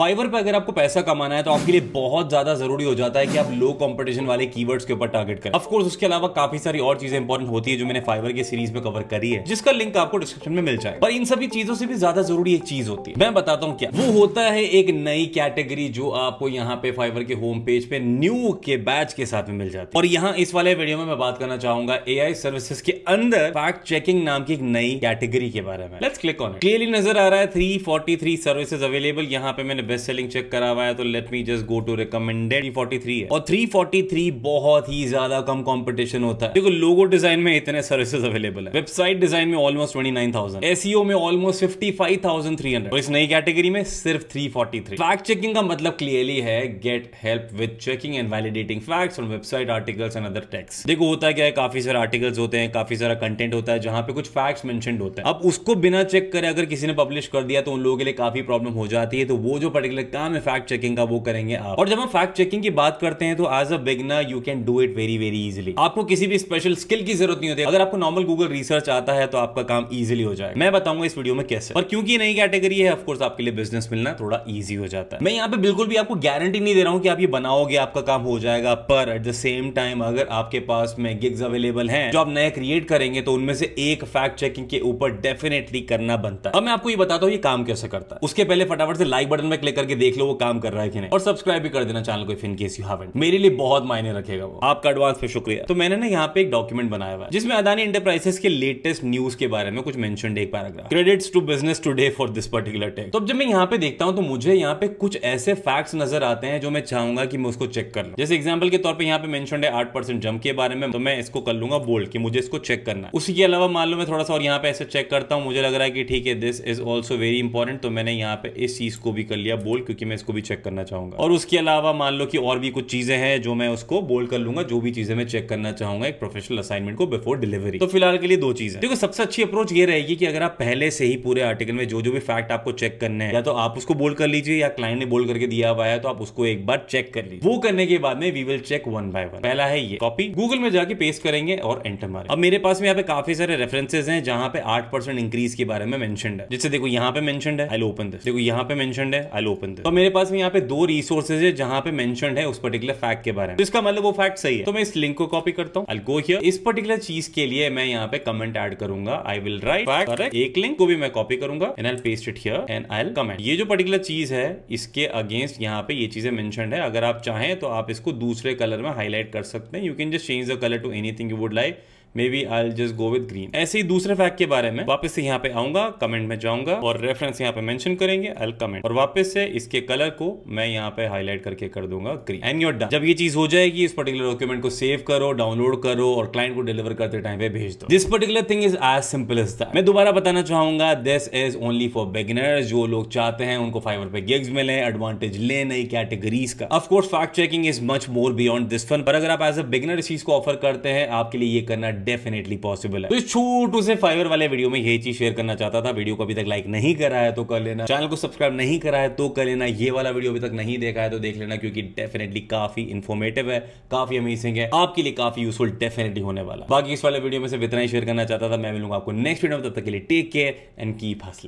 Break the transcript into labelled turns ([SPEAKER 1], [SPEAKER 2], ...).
[SPEAKER 1] Fibre पर अगर आपको पैसा कमाना है तो आपके लिए बहुत ज्यादा जरूरी हो जाता है कि आप लो कंपटीशन वाले कीवर्ड्स के ऊपर टारगेट करें ऑफ कोर्स उसके अलावा काफी सारी और चीजें इंपॉर्टेंट होती है जो मैंने फाइवर की सीरीज में कवर करी है जिसका लिंक आपको डिस्क्रिप्शन में मिल जाए पर इन सभी चीजों से भी ज्यादा जरूरी एक चीज होती है मैं बताता हूँ क्या वो होता है एक नई कैटेगरी जो आपको यहाँ पे फाइवर के होम पेज पे न्यू के बैच के साथ में मिल जाती है और यहाँ इस वाले वीडियो में मैं बात करना चाहूंगा ए सर्विसेज के अंदर फैक्ट चेकिंग नाम की एक नई कैटेगरी के बारे में लेट्स क्लिक ऑन क्लियरली नजर आ रहा है थ्री सर्विसेज अवेलेबल यहाँ पे मैंने बेस्ट सेलिंग चेक करा हुआ है तो let me just go to recommended forty three है और थ्री फोर्टी थ्री बहुत ही ज्यादा कम कॉम्पिटिशन होता है देखो लोगो डिजाइन में इतने सर्विसेज अवेलेबल है वेबसाइट डिजाइन में almost twenty nine thousand SEO में almost fifty five thousand three hundred इस नई कैटेगरी में सिर्फ three forty three fact checking का मतलब क्लियरली है get help with checking and validating facts on website articles and other texts देखो होता क्या है काफी सारे आर्टिकल्स होते हैं काफी सारा कंटेंट होता है जहां पे कुछ फैक्ट्स मेंशन होते हैं अब उसको बिना चेक करे अगर किसी ने पब्लिश कर दिया तो उन लोगों के लिए काफी प्रॉब्लम हो जाती है तो वो जो पर्टिकुलर काम है फैक्ट चेकिंग का वो करेंगे आप और जब हम फैक्ट चेकिंग की बात करते हैं तो as a beginner you can do it very very easily आपको किसी भी स्पेशल स्किल की जरूरत नहीं होती अगर आपको नॉर्मल गूगल रिसर्च आता है तो आपका काम इजिली हो जाए मैं बताऊंगा इस वीडियो में कैसे और क्योंकि नई कैटेगरी है ऑफकोर्स आपके लिए बिजनेस मिलना थोड़ा ईजी हो जाता है मैं यहाँ पे बिल्कुल भी आपको गारंटी नहीं दे रहा हूँ कि आप ये बनाओगे आपका काम हो जाएगा पर एट द सेम टाइम अगर आपके पास में गिग्स अवेलेबल हैं जो आप नए क्रिएट करेंगे तो उनमें से एक फैक्ट चेकिंग के ऊपर डेफिनेटली करना बनता है अब मैं आपको ये बताता हूँ ये काम कैसे करता है उसके पहले फटाफट से लाइक बटन में क्लिक करके देख लो वो काम कर रहा है कि नहीं और सब्सक्राइब भी कर देना चैनल को इन केस यू हैवेंट मेरे लिए बहुत मायने रखेगा वो आपका एडवांस में शुक्रिया तो मैंने ना यहाँ पे एक डॉक्यूमेंट बनाया हुआ जिसमें अदानी इंटरप्राइजेस के लेटेस्ट न्यूज के बारे में कुछ मेंशन एक paragraph credit to Business Today for this particular take तो जब मैं यहाँ पे देखता हूँ तो मुझे यहाँ पे कुछ ऐसे फैक्ट्स नजर आते हैं जो मैं चाहूंगा कि मैं उसको चेक कर लूँ जैसे एग्जाम्पल के तौर पर यहाँ पे मैं आठ परसेंट जम के बारे में तो मैं इसको कर लूंगा बोल्ड की मुझे इसको चेक करना है उसी के अलावा मान लो मैं थोड़ा सा और यहाँ पे ऐसे चेक करता हूँ मुझे लग रहा है कि ठीक है this is also very important तो मैंने यहाँ पे इस चीज को भी कर लिया या बोल क्योंकि मैं इसको भी चेक करना चाहूंगा और उसके अलावा मान लो कि और भी कुछ चीज़ें हैं जो मैं उसको बोल कर लूंगा जो भी चीज़ें मैं चेक करना चाहूंगा एक प्रोफेशनल असाइनमेंट को बिफोर डिलीवरी तो फिलहाल के लिए दो चीज़ें देखो सबसे अच्छी अप्रोच ये रहेगी कि अगर आप पहले से ही पूरे आर्टिकल में जो जो भी फैक्ट आपको चेक करना है या तो आप उसको बोल कर लीजिए या क्लाइंट ने बोल करके दिया हुआ है तो आप उसको एक बार चेक कर लीजिए वो करने के बाद में we will check one by one पहला है ये कॉपी गूगल में जाके पेस्ट करेंगे और एंटर मारेंगे अब मेरे पास में यहाँ पे काफी सारे रेफरेंसेज हैं जहाँ पे आठ इंक्रीज के बारे में मेंशन है जिससे देखो यहाँ पे मेंशन है आई ओपन दिस देखो यहाँ पे मेंशन है आई I'll ओपन this. तो मेरे पास यहाँ पे दो रिसोर्सेज है जहाँ पे मेंशन है उस पर्टिकुलर फैक्ट के बारे में तो इसका मतलब वो फैक्ट सही है तो मैं इस लिंक को कॉपी करता हूँ अलगो हियर इस पर्टिकुलर चीज के लिए मैं यहाँ पे कमेंट एड करूंगा आई विल राइट एक लिंक को भी मैं कॉपी करूंगा and I paste it here and I comment ये जो पर्टिकुलर चीज है इसके अगेंस्ट यहाँ पे ये चीजें मैंशन है अगर आप चाहें तो आप इसको दूसरे कलर में हाईलाइट कर सकते हैं you can just change the colour to anything you would like maybe I just go with green ऐसे ही दूसरे फैक्ट के बारे में वापस से यहाँ पे आऊंगा कमेंट में जाऊंगा और रेफरेंस यहाँ पे मैंशन करेंगे आई कमेंट और वापस से इसके कलर को मैं यहाँ पे हाईलाइट करके कर दूंगा ग्रीन एंड योर डन जब ये चीज हो जाएगी इस पर्टिकुलर डॉक्यूमेंट को सेव करो डाउनलोड करो और क्लाइंट को डिलीवर करते टाइम पे भेज दो this particular thing is as simple is that मैं दोबारा बताना चाहूंगा this is only for beginners जो लोग चाहते हैं उनको फाइवर पे गिग्स मिले एडवांटेज ले नई कैटेगरीज का of course fact checking is much more beyond this fun पर अगर आप एज अ बिगिनर इस चीज को ऑफर करते हैं आपके लिए ये करना डेफिनेटली पॉसिबल है तो इस छोटू से फाइवर वाले वीडियो में यही चीज शेयर करना चाहता था वीडियो को अभी तक लाइक नहीं करा है तो कर लेना चैनल को सब्सक्राइब नहीं करा है तो कर लेना ये वाला वीडियो अभी तक नहीं देखा है तो देख लेना क्योंकि डेफिनेटली काफी इन्फॉर्मेटिव है काफी अमेजिंग है आपके लिए काफी यूजफुल डेफिनेटली होने वाला बाकी इस वाले वीडियो में से इतना ही शेयर करना चाहता था मैं मिलूंगा आपको नेक्स्ट वीडियो में तब तक के लिए take care and keep Hansling